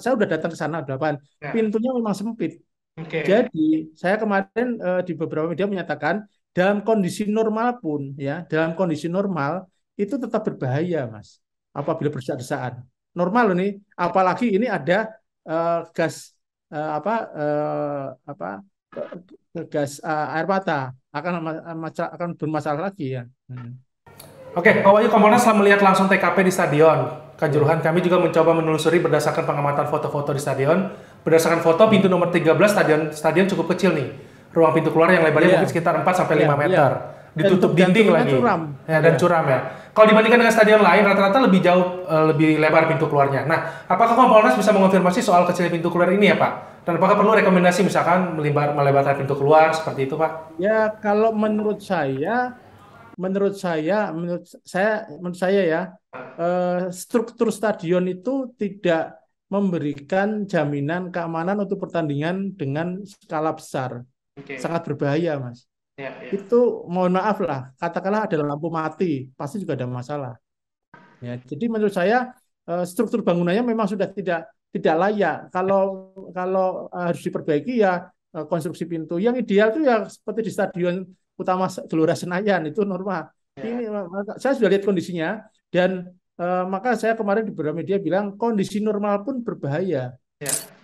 saya udah datang ke sana Delapan Ya. Pintunya memang sempit. Okay. Jadi saya kemarin uh, di beberapa media menyatakan dalam kondisi normal pun ya, dalam kondisi normal itu tetap berbahaya, Mas. Apabila berdesak-desakan. Normal loh nih, apalagi ini ada uh, gas uh, apa uh, apa gas uh, air mata akan akan bermasalah lagi ya. Hmm. Oke, okay, Pak Wahyu Komponas melihat langsung TKP di stadion, Kanjuruhan. Kami juga mencoba menelusuri berdasarkan pengamatan foto-foto di stadion. Berdasarkan foto pintu nomor 13 stadion stadion cukup kecil nih. Ruang pintu keluar yang lebarnya yeah. mungkin sekitar 4 sampai yeah, iya. meter. Yeah. Ditutup dan, dinding lagi. Curam. Ya, dan yeah. curam ya. Kalau dibandingkan dengan stadion lain rata-rata lebih jauh eh, lebih lebar pintu keluarnya. Nah, apakah Kompolnas bisa mengonfirmasi soal kecilnya pintu keluar ini ya, Pak? Dan apakah perlu rekomendasi misalkan melebar, melebarkan pintu keluar seperti itu, Pak? Ya, kalau menurut saya menurut saya menurut saya menurut saya ya eh, struktur stadion itu tidak memberikan jaminan keamanan untuk pertandingan dengan skala besar. Okay. Sangat berbahaya, Mas. yeah, yeah. Itu mohon maaf lah, katakanlah ada lampu mati, pasti juga ada masalah. Ya, jadi menurut saya eh, struktur bangunannya memang sudah tidak tidak layak. Kalau kalau harus diperbaiki ya eh, konstruksi pintu. Yang ideal itu ya seperti di stadion utama Gelora Senayan itu normal. Ya. Ini saya sudah lihat kondisinya dan uh, maka saya kemarin di beberapa media bilang kondisi normal pun berbahaya. Ya.